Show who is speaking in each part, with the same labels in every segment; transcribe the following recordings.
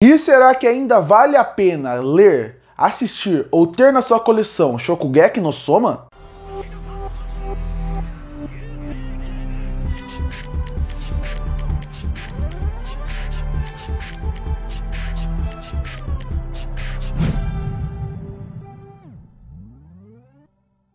Speaker 1: E será que ainda vale a pena ler, assistir ou ter na sua coleção Shokugeki no Soma?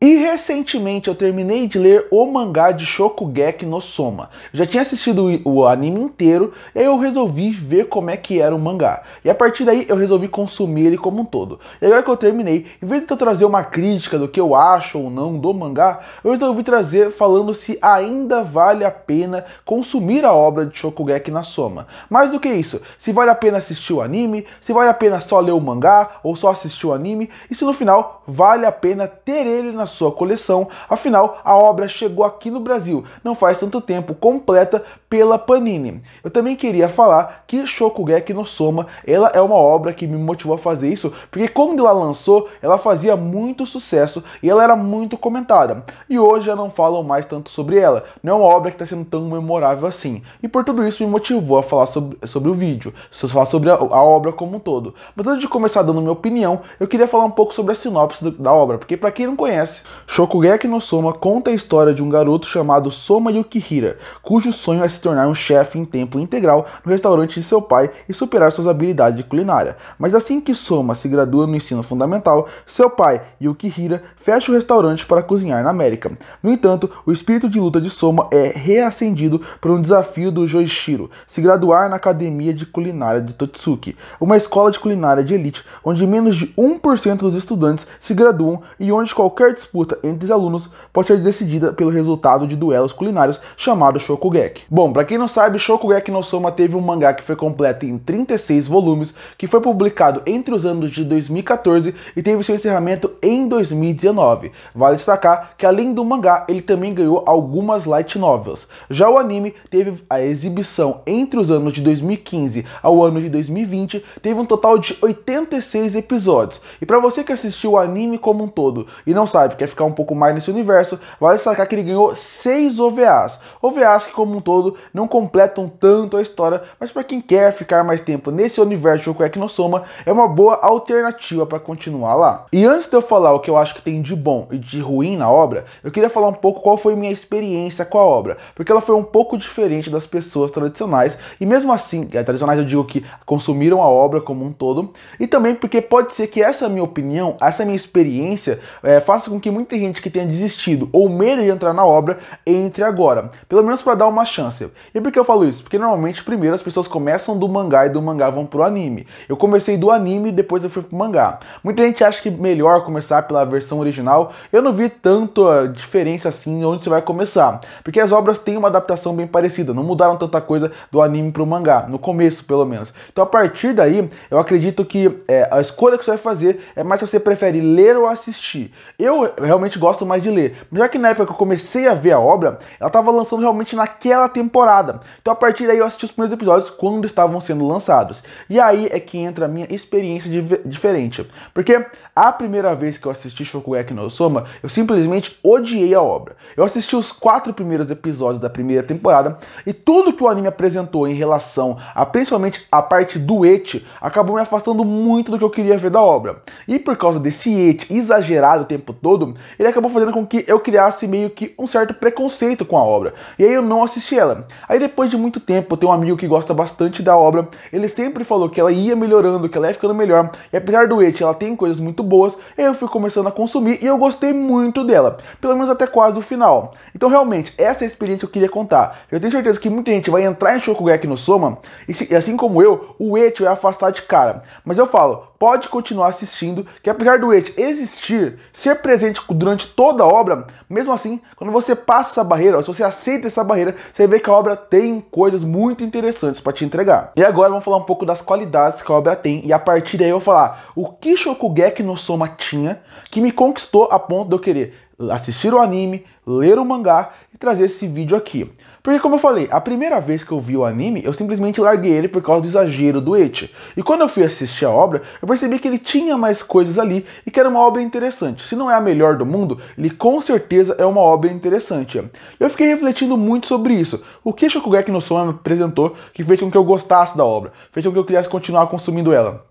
Speaker 1: E recentemente eu terminei de ler o mangá de Shokugeki no Soma. já tinha assistido o anime inteiro e aí eu resolvi ver como é que era o mangá. E a partir daí eu resolvi consumir ele como um todo. E agora que eu terminei, em vez de eu trazer uma crítica do que eu acho ou não do mangá, eu resolvi trazer falando se ainda vale a pena consumir a obra de Shokugeki na Soma. Mais do que isso, se vale a pena assistir o anime, se vale a pena só ler o mangá ou só assistir o anime e se no final vale a pena ter ele na sua coleção. Afinal, a obra chegou aqui no Brasil não faz tanto tempo, completa pela Panini. Eu também queria falar que Shokugeki no Soma, ela é uma obra que me motivou a fazer isso, porque quando ela lançou, ela fazia muito sucesso e ela era muito comentada. E hoje já não falam mais tanto sobre ela, não é uma obra que está sendo tão memorável assim. E por tudo isso me motivou a falar sobre, sobre o vídeo, falar sobre a, a, obra como um todo. Mas antes de começar dando minha opinião, eu queria falar um pouco sobre a sinopse do, da obra, porque para quem não conhece, Shokugeki no Soma conta a história de um garoto chamado Soma Yukihira, cujo sonho é se tornar um chefe em tempo integral no restaurante de seu pai e superar suas habilidades de culinária. Mas assim que Soma se gradua no ensino fundamental, seu pai, Yukihira, fecha o restaurante para cozinhar na América. No entanto, o espírito de luta de Soma é reacendido por um desafio do Joichiro, se graduar na Academia de Culinária de Totsuki, uma escola de culinária de elite onde menos de 1% dos estudantes se graduam e onde qualquer disputa entre os alunos pode ser decidida pelo resultado de duelos culinários chamado Shokugeki. Bom, para quem não sabe, Shokugeki no Soma teve um mangá que foi completo em 36 volumes, que foi publicado entre os anos de 2014 e teve seu encerramento em 2019. Vale destacar que além do mangá, ele também ganhou algumas light novels. Já o anime teve a exibição entre os anos de 2015 ao ano de 2020, teve um total de 86 episódios. E para você que assistiu o anime como um todo e não sabe, quer ficar um pouco mais nesse universo, vale destacar que ele ganhou 6 OVAs. OVAs que como um todo não completam tanto a história, mas para quem quer ficar mais tempo nesse universo de Shokugeki no Soma, é uma boa alternativa para continuar lá. E antes de eu falar o que eu acho que tem de bom e de ruim na obra, eu queria falar um pouco qual foi minha experiência com a obra, porque ela foi um pouco diferente das pessoas tradicionais, e mesmo assim, é, tradicionais eu digo que consumiram a obra como um todo, e também porque pode ser que essa minha opinião, essa minha experiência, é, faça com que muita gente que tenha desistido ou medo de entrar na obra entre agora, pelo menos para dar uma chance. E por que eu falo isso? Porque normalmente primeiro as pessoas começam do mangá e do mangá vão pro anime. Eu comecei do anime e depois eu fui pro mangá. Muita gente acha que melhor começar pela versão original. Eu não vi tanto a diferença assim onde você vai começar, porque as obras têm uma adaptação bem parecida, não mudaram tanta coisa do anime pro mangá, no começo pelo menos. Então a partir daí, eu acredito que é, a escolha que você vai fazer é mais se você prefere ler ou assistir. Eu realmente gosto mais de ler, já que na época que eu comecei a ver a obra, ela estava lançando realmente naquela temporada temporada. Então a partir daí eu assisti os primeiros episódios quando estavam sendo lançados. E aí é que entra a minha experiência diferente. Porque a primeira vez que eu assisti Shokugeki no Soma, eu simplesmente odiei a obra. Eu assisti os quatro primeiros episódios da primeira temporada e tudo que o anime apresentou em relação a principalmente a parte do eti acabou me afastando muito do que eu queria ver da obra. E por causa desse eti exagerado o tempo todo, ele acabou fazendo com que eu criasse meio que um certo preconceito com a obra. E aí eu não assisti ela. Aí depois de muito tempo, eu tenho um amigo que gosta bastante da obra, ele sempre falou que ela ia melhorando, que ela ia ficando melhor, e apesar do It, ela tem coisas muito boas, eu fui começando a consumir e eu gostei muito dela, pelo menos até quase o final. Então realmente, essa é a experiência que eu queria contar. Eu tenho certeza que muita gente vai entrar em Shokugeki no Soma, e, e assim como eu, o It vai afastar de cara. Mas eu falo, pode continuar assistindo, que apesar do It existir, ser presente durante toda a obra, mesmo assim, quando você passa essa barreira, se você aceita essa barreira, você vê que a é obra tem coisas muito interessantes para te entregar. E agora vamos falar um pouco das qualidades que a obra tem e a partir daí eu vou falar o que Shokugeki no Soma tinha que me conquistou a ponto de eu querer assistir o anime, ler o mangá e trazer esse vídeo aqui. Porque como eu falei, a primeira vez que eu vi o anime, eu simplesmente larguei ele por causa do exagero do Eti. E quando eu fui assistir a obra, eu percebi que ele tinha mais coisas ali e que era uma obra interessante. Se não é a melhor do mundo, ele com certeza é uma obra interessante. Eu fiquei refletindo muito sobre isso. O que Shokugeki no Soma apresentou que fez com que eu gostasse da obra, fez com que eu quisesse continuar consumindo ela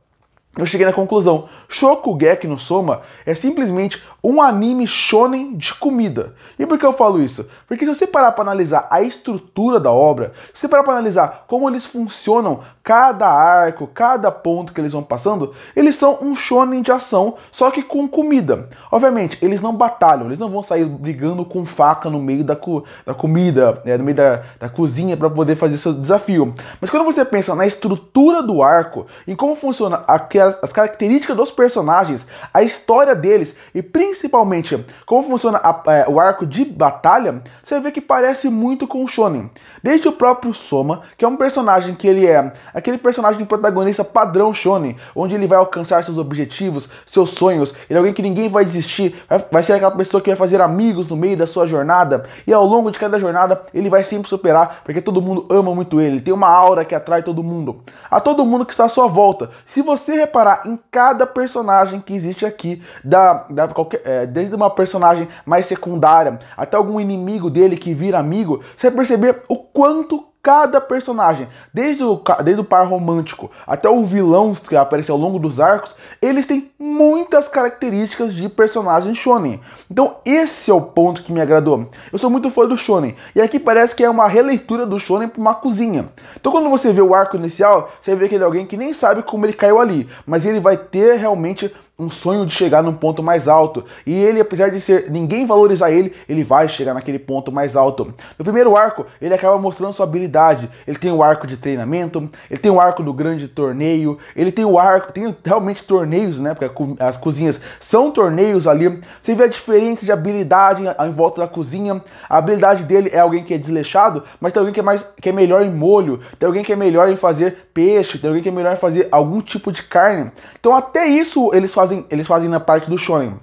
Speaker 1: eu cheguei na conclusão: Shokugeki no Soma é simplesmente um anime shonen de comida. E por que eu falo isso? Porque se você parar para analisar a estrutura da obra, se você parar para analisar como eles funcionam, cada arco, cada ponto que eles vão passando, eles são um shonen de ação, só que com comida. Obviamente, eles não batalham, eles não vão sair brigando com faca no meio da, co da comida, né, no meio da, da cozinha para poder fazer seu desafio. Mas quando você pensa na estrutura do arco, em como funciona aquela as, as características dos personagens, a história deles e principalmente como funciona a, é, o arco de batalha, você vê que parece muito com o Shonen. Desde o próprio Soma, que é um personagem que ele é aquele personagem protagonista padrão Shonen, onde ele vai alcançar seus objetivos, seus sonhos, ele é alguém que ninguém vai desistir, vai, vai ser aquela pessoa que vai fazer amigos no meio da sua jornada e ao longo de cada jornada ele vai sempre superar, porque todo mundo ama muito ele, ele tem uma aura que atrai todo mundo. A todo mundo que está à sua volta. Se você reparar em cada personagem que existe aqui, da, da qualquer, é, desde uma personagem mais secundária até algum inimigo dele que vira amigo, você vai perceber o quanto cada personagem, desde o, desde o par romântico até o vilão que aparece ao longo dos arcos, eles têm muitas características de personagem shonen. Então esse é o ponto que me agradou. Eu sou muito fã do shonen, e aqui parece que é uma releitura do shonen para uma cozinha. Então quando você vê o arco inicial, você vê que ele é alguém que nem sabe como ele caiu ali, mas ele vai ter realmente um sonho de chegar num ponto mais alto. E ele, apesar de ser ninguém valorizar ele, ele vai chegar naquele ponto mais alto. No primeiro arco, ele acaba mostrando sua habilidade. Ele tem o arco de treinamento, ele tem o arco do grande torneio, ele tem o arco, tem realmente torneios, né? Porque as cozinhas são torneios ali. Você vê a diferença de habilidade em volta da cozinha. A habilidade dele é alguém que é desleixado, mas tem alguém que é mais que é melhor em molho, tem alguém que é melhor em fazer peixe, tem alguém que é melhor em fazer algum tipo de carne. Então até isso eles fazem fazem, eles fazem na parte do shonen.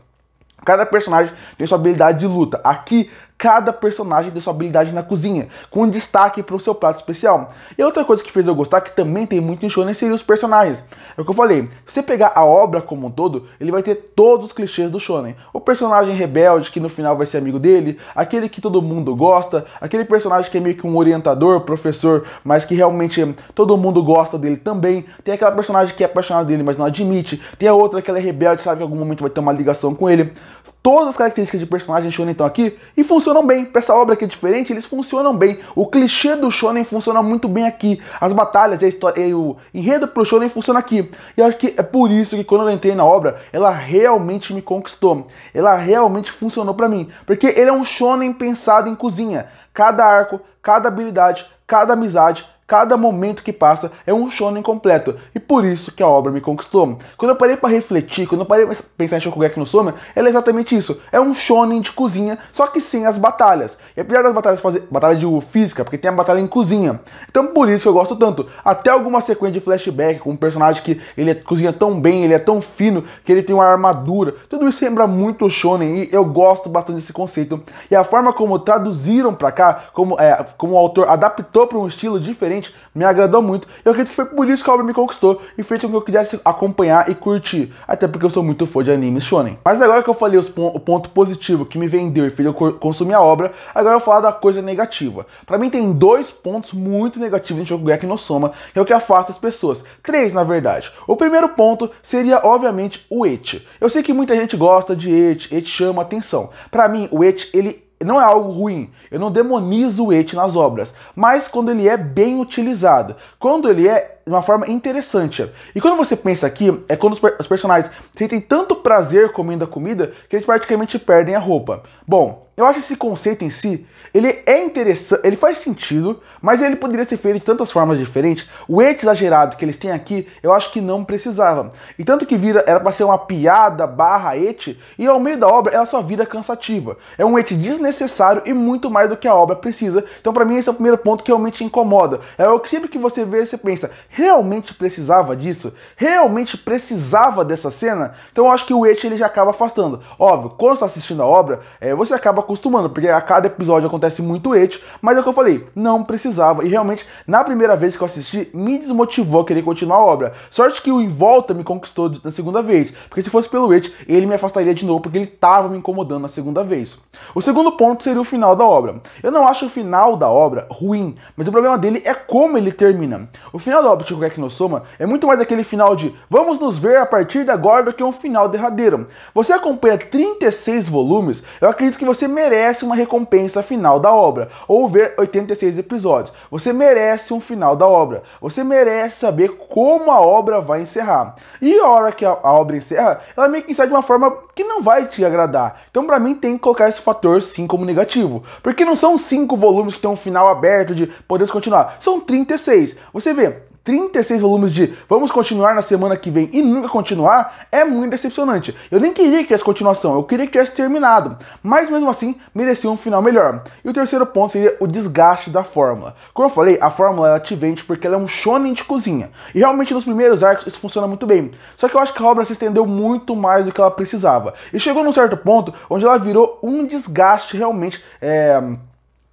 Speaker 1: Cada personagem tem sua habilidade de luta. Aqui cada personagem de sua habilidade na cozinha, com destaque para o seu prato especial. E outra coisa que fez eu gostar, que também tem muito em shonen, seria os personagens. É o que eu falei, se você pegar a obra como um todo, ele vai ter todos os clichês do shonen. O personagem rebelde, que no final vai ser amigo dele, aquele que todo mundo gosta, aquele personagem que é meio que um orientador, professor, mas que realmente todo mundo gosta dele também. Tem aquela personagem que é apaixonada dele, mas não admite. Tem a outra que ela é rebelde, sabe que em algum momento vai ter uma ligação com ele. Todas as características de personagem shonen estão aqui e funciona funcionam bem. Pra essa obra que é diferente, eles funcionam bem. O clichê do shonen funciona muito bem aqui. As batalhas e, e o enredo pro shonen funciona aqui. E acho que é por isso que quando eu entrei na obra, ela realmente me conquistou. Ela realmente funcionou para mim. Porque ele é um shonen pensado em cozinha. Cada arco, cada habilidade, cada amizade, Cada momento que passa é um shonen completo, e por isso que a obra me conquistou. Quando eu parei para refletir, quando eu parei para pensar em Shokugeki no Soma, ela é exatamente isso. É um shonen de cozinha, só que sem as batalhas. E apesar das batalhas fazer batalha de física, porque tem a batalha em cozinha. Então por isso eu gosto tanto. Até alguma sequência de flashback com um personagem que ele é, cozinha tão bem, ele é tão fino, que ele tem uma armadura. Tudo isso lembra muito o Shonen e eu gosto bastante desse conceito. E a forma como traduziram para cá, como, é, como o autor adaptou para um estilo diferente, me agradou muito. Eu acredito que foi por isso que a obra me conquistou e fez com que eu quisesse acompanhar e curtir. Até porque eu sou muito fã de anime Shonen. Mas agora que eu falei os, o ponto positivo que me vendeu e fez eu consumir a obra, agora agora eu vou falar da coisa negativa. Para mim tem dois pontos muito negativos em Shokugeki Gekinosoma, que é o que afasta as pessoas. Três, na verdade. O primeiro ponto seria, obviamente, o et. Eu sei que muita gente gosta de et. Et chama atenção. Para mim, o et ele não é algo ruim. Eu não demonizo o et nas obras, mas quando ele é bem utilizado, quando ele é de uma forma interessante. E quando você pensa aqui, é quando os, per os personagens sentem tanto prazer comendo a comida que eles praticamente perdem a roupa. Bom, eu acho esse conceito em si ele é interessante, ele faz sentido, mas ele poderia ser feito de tantas formas diferentes. O exagerado que eles têm aqui, eu acho que não precisava. E tanto que vira, era para ser uma piada barra et, e ao meio da obra ela só vira cansativa. É um et desnecessário e muito mais do que a obra precisa. Então para mim esse é o primeiro ponto que realmente incomoda. É o que sempre que você vê, você pensa, realmente precisava disso? Realmente precisava dessa cena? Então eu acho que o et ele já acaba afastando. Óbvio, quando você está assistindo a obra, é, você acaba acostumando, porque a cada episódio acontece acontece muito et, mas é o que eu falei, não precisava. E realmente, na primeira vez que eu assisti, me desmotivou a querer continuar a obra. Sorte que o Em Volta me conquistou na segunda vez, porque se fosse pelo et, ele me afastaria de novo, porque ele estava me incomodando na segunda vez. O segundo ponto seria o final da obra. Eu não acho o final da obra ruim, mas o problema dele é como ele termina. O final da obra de Shokugeki no Soma é muito mais aquele final de vamos nos ver a partir de agora do que um final derradeiro. Você acompanha 36 volumes, eu acredito que você merece uma recompensa final final da obra, ou ver 86 episódios. Você merece um final da obra. Você merece saber como a obra vai encerrar. E a hora que a, a obra encerra, ela meio que encerra de uma forma que não vai te agradar. Então, para mim, tem que colocar esse fator sim como negativo. Porque não são cinco volumes que tem um final aberto de podemos continuar. São 36. Você vê, 36 volumes de vamos continuar na semana que vem e nunca continuar é muito decepcionante. Eu nem queria que tivesse continuação, eu queria que tivesse terminado, mas mesmo assim merecia um final melhor. E o terceiro ponto seria o desgaste da fórmula. Como eu falei, a fórmula ela te vende porque ela é um shonen de cozinha, e realmente nos primeiros arcos isso funciona muito bem. Só que eu acho que a obra se estendeu muito mais do que ela precisava, e chegou num certo ponto onde ela virou um desgaste realmente. É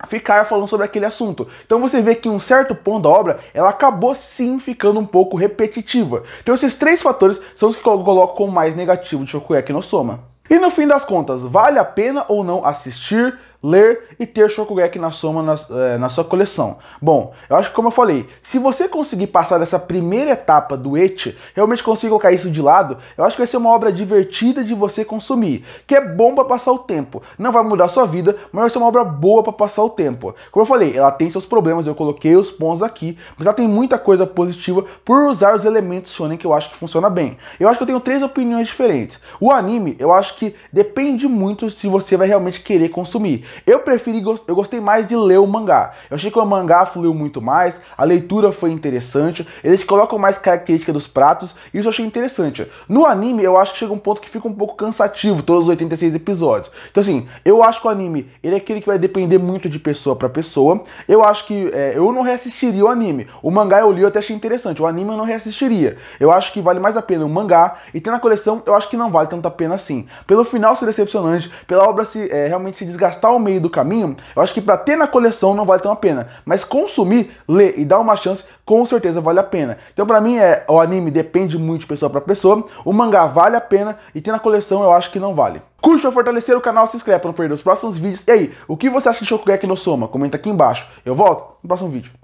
Speaker 1: ficar falando sobre aquele assunto. Então você vê que em um certo ponto da obra, ela acabou sim ficando um pouco repetitiva. Então esses três fatores são os que eu coloco como mais negativo de Shokugeki no Soma. E no fim das contas, vale a pena ou não assistir, ler e ter o Shokugeki na soma na, é, na, sua coleção. Bom, eu acho que como eu falei, se você conseguir passar dessa primeira etapa do Eti, realmente conseguir colocar isso de lado, eu acho que vai ser uma obra divertida de você consumir, que é bom para passar o tempo. Não vai mudar a sua vida, mas vai ser uma obra boa para passar o tempo. Como eu falei, ela tem seus problemas, eu coloquei os pontos aqui, mas ela tem muita coisa positiva por usar os elementos shonen que eu acho que funciona bem. Eu acho que eu tenho três opiniões diferentes. O anime, eu acho que depende muito se você vai realmente querer consumir. Eu prefiro preferi, eu gostei mais de ler o mangá. Eu achei que o mangá fluiu muito mais, a leitura foi interessante, eles colocam mais característica dos pratos, e isso eu achei interessante. No anime, eu acho que chega um ponto que fica um pouco cansativo todos os 86 episódios. Então assim, eu acho que o anime, ele é aquele que vai depender muito de pessoa para pessoa. Eu acho que é, eu não reassistiria o anime. O mangá eu li, eu até achei interessante. O anime eu não reassistiria. Eu acho que vale mais a pena o mangá, e tem na coleção, eu acho que não vale tanto a pena assim. Pelo final ser decepcionante, pela obra se, é, realmente se desgastar ao meio do caminho, eu acho que para ter na coleção não vale tão a pena, mas consumir, ler e dar uma chance, com certeza vale a pena. Então para mim é o anime depende muito de pessoa para pessoa, o mangá vale a pena e ter na coleção eu acho que não vale. Curte para fortalecer o canal, se inscreve para não perder os próximos vídeos. E aí, o que você acha de Shokugeki no Soma? Comenta aqui embaixo. Eu volto no próximo vídeo.